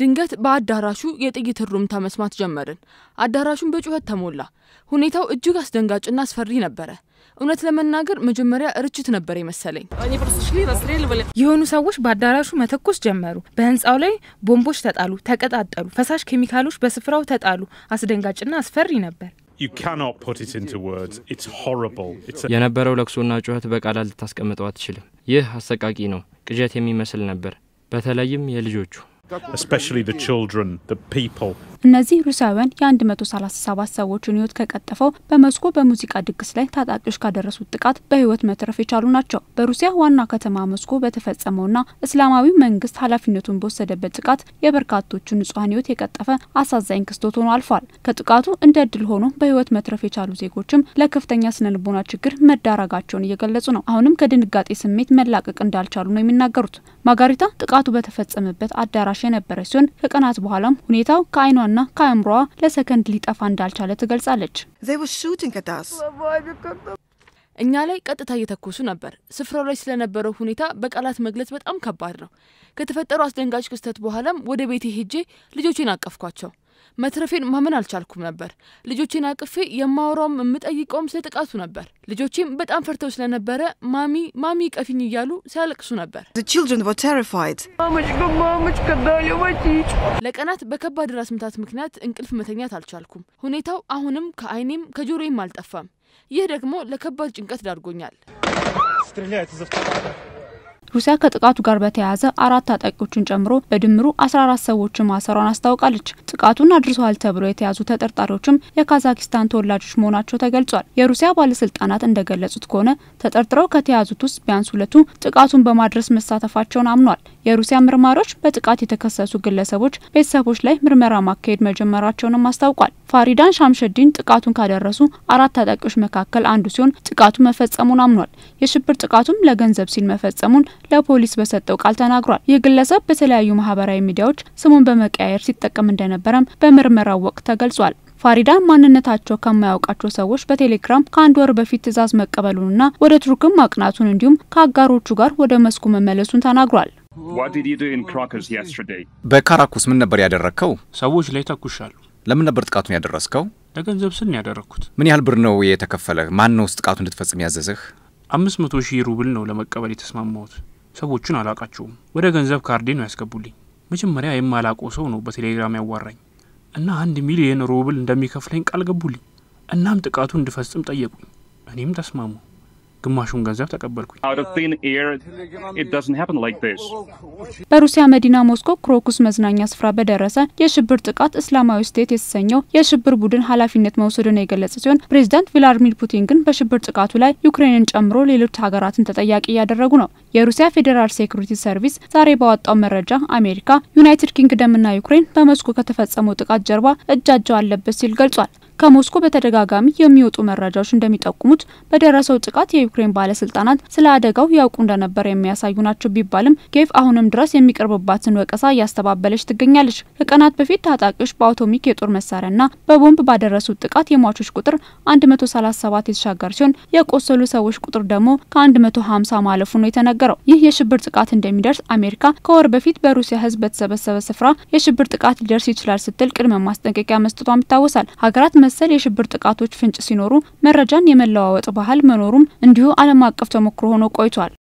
ድንገት በአዳራሹ የጥይት እሩምታ መስማት ጀመርን። አዳራሹን በጩኸት ተሞላ። ሁኔታው እጅግ አስደንጋጭና አስፈሪ ነበረ። እውነት ለመናገር መጀመሪያ ርችት ነበር የመሰለኝ። የሆኑ ሰዎች በአዳራሹ መተኮስ ጀመሩ። በህንፃው ላይ ቦምቦች ተጣሉ፣ ተቀጣጠሉ። ፈሳሽ ኬሚካሎች በስፍራው ተጣሉ። አስደንጋጭና አስፈሪ ነበር። የነበረው ለቅሶና ጩኸት በቃላት ልታስቀምጠው አትችልም። ይህ አሰቃቂ ነው። ቅዠት የሚመስል ነበር። በተለይም የልጆቹ especially the children, the people እነዚህ ሩሲያውያን የ137 ሰዎችን ህይወት ከቀጠፈው በሞስኮ በሙዚቃ ድግስ ላይ ታጣቂዎች ካደረሱት ጥቃት በህይወት መትረፍ የቻሉ ናቸው። በሩሲያ ዋና ከተማ ሞስኮ በተፈጸመውና እስላማዊ መንግስት ኃላፊነቱን በወሰደበት ጥቃት የበርካቶችን ንጹሐን ህይወት የቀጠፈ አሳዛኝ ክስተት ሆኖ አልፏል። ከጥቃቱ እንደ እድል ሆኖ በህይወት መትረፍ የቻሉ ዜጎችም ለከፍተኛ ስነልቦና ችግር መዳረጋቸውን እየገለጹ ነው። አሁንም ከድንጋጤ ስሜት መላቀቅ እንዳልቻሉ ነው የሚናገሩት። ማጋሪታ ጥቃቱ በተፈጸመበት አዳራሽ የነበረ ሲሆን ከቀናት በኋላም ሁኔታው ከአይኗ ከፊቷና ከአእምሯ ለሰከንድ ሊጠፋ እንዳልቻለ ትገልጻለች። እኛ ላይ ቀጥታ እየተኮሱ ነበር። ስፍራው ላይ ስለነበረው ሁኔታ በቃላት መግለጽ በጣም ከባድ ነው። ከተፈጠሩ አስደንጋጭ ክስተት በኋላም ወደ ቤቴ ሄጄ ልጆቼን አቀፍኳቸው። መትረፌን ማመን አልቻልኩም ነበር። ልጆቼን አቅፌ የማወራውም የምጠይቀውም ስለ ጥቃቱ ነበር። ልጆቼም በጣም ፈርተው ስለነበረ ማሚ ማሚ ቀፊኝ እያሉ ሲያለቅሱ ነበር። ለቀናት በከባድ ራስ ምታት ምክንያት እንቅልፍ መተኛት አልቻልኩም። ሁኔታው አሁንም ከአይኔም ከጆሮዬም አልጠፋም። ይህ ደግሞ ለከባድ ጭንቀት ዳርጎኛል። ሩሲያ ከጥቃቱ ጋር በተያያዘ አራት ታጣቂዎችን ጨምሮ በድምሩ 14 ሰዎችን ማሰሯን አስታውቃለች። ጥቃቱን አድርሰዋል ተብሎ የተያዙ ተጠርጣሪዎችም የካዛኪስታን ተወላጆች መሆናቸው ተገልጿል። የሩሲያ ባለስልጣናት እንደገለጹት ከሆነ ተጠርጥረው ከተያዙት ውስጥ ቢያንስ ሁለቱ ጥቃቱን በማድረስ መሳተፋቸውን አምኗል። የሩሲያ ምርማሮች በጥቃት የተከሰሱ ግለሰቦች ቤተሰቦች ላይ ምርመራ ማካሄድ መጀመራቸውንም አስታውቋል። ፋሪዳን ሻምሸዲን ጥቃቱን ካደረሱ አራት ታጣቂዎች መካከል አንዱ ሲሆን ጥቃቱ መፈጸሙን አምኗል። የሽብር ጥቃቱም ለገንዘብ ሲል መፈጸሙን ለፖሊስ በሰጠው ቃል ተናግሯል። ይህ ግለሰብ በተለያዩ ማህበራዊ ሚዲያዎች ስሙን በመቀያየር ሲጠቀም እንደነበረም በምርመራው ወቅት ተገልጿል። ፋሪዳን ማንነታቸው ከማያውቃቸው ሰዎች በቴሌግራም ከአንድ ወር በፊት ትዕዛዝ መቀበሉንና ወደ ቱርክም ማቅናቱን እንዲሁም ከአጋሮቹ ጋር ወደ መስኩ መመለሱን ተናግሯል። በካራኩስ ምን ነበር ያደረግከው? ሰዎች ላይ ተኩሻሉ። ለምን ነበር ጥቃቱን ያደረስከው? ለገንዘብ ስል ያደረግኩት። ምን ያህል ብር ነው የተከፈለ? ማን ነው ጥቃቱን እንድትፈጽም ያዘዝህ? አምስት መቶ ሺህ ሩብል ነው ለመቀበል የተስማማሁት። ሰዎቹን አላቃቸውም። ወደ ገንዘብ ካርዴ ነው ያስገቡልኝ። መጀመሪያ የማላቀው ሰው ነው በቴሌግራም ያዋራኝ እና አንድ ሚሊየን ሩብል እንደሚከፍለኝ ቃል ገቡልኝ። እናም ጥቃቱ እንድፈጽም ጠየቁኝ። እኔም ተስማሙ። ግማሹን ገንዘብ ተቀበልኩኝ። በሩሲያ መዲና ሞስኮ ክሮኩስ መዝናኛ ስፍራ በደረሰ የሽብር ጥቃት እስላማዊ ስቴት የተሰኘው የሽብር ቡድን ኃላፊነት መውሰዱን የገለጸ ሲሆን ፕሬዚዳንት ቭላድሚር ፑቲን ግን በሽብር ጥቃቱ ላይ ዩክሬንን ጨምሮ ሌሎች ሀገራትን ተጠያቂ እያደረጉ ነው። የሩሲያ ፌዴራል ሴኩሪቲ ሰርቪስ ዛሬ ባወጣው መረጃ አሜሪካ፣ ዩናይትድ ኪንግደምና ዩክሬን በሞስኮ ከተፈጸመው ጥቃት ጀርባ እጃቸው አለበት ሲል ገልጿል። ከሞስኮ በተደጋጋሚ የሚወጡ መረጃዎች እንደሚጠቁሙት በደረሰው ጥቃት የዩክሬን ባለስልጣናት ስለ አደጋው ያውቁ እንደነበር የሚያሳዩ ናቸው ቢባልም ኬቭ አሁንም ድረስ የሚቀርብባትን ወቀሳ እያስተባበለች ትገኛለች። ከቀናት በፊት ታጣቂዎች በአውቶሚክ የጦር መሳሪያና በቦምብ ባደረሱት ጥቃት የሟቾች ቁጥር 137 የተሻገር ሲሆን የቆሰሉ ሰዎች ቁጥር ደግሞ ከ150 ማለፉ ነው የተነገረው። ይህ የሽብር ጥቃት እንደሚደርስ አሜሪካ ከወር በፊት በሩሲያ ህዝብ በተሰበሰበ ስፍራ የሽብር ጥቃት ሊደርስ ይችላል ስትል ቅድመ ማስጠንቀቂያ መስጠቷም ይታወሳል። ሀገራት መሰል የሽብር ጥቃቶች ፍንጭ ሲኖሩ መረጃን የመለዋወጥ ባህል መኖሩም እንዲሁ ዓለም አቀፍ ተሞክሮ ሆኖ ቆይቷል።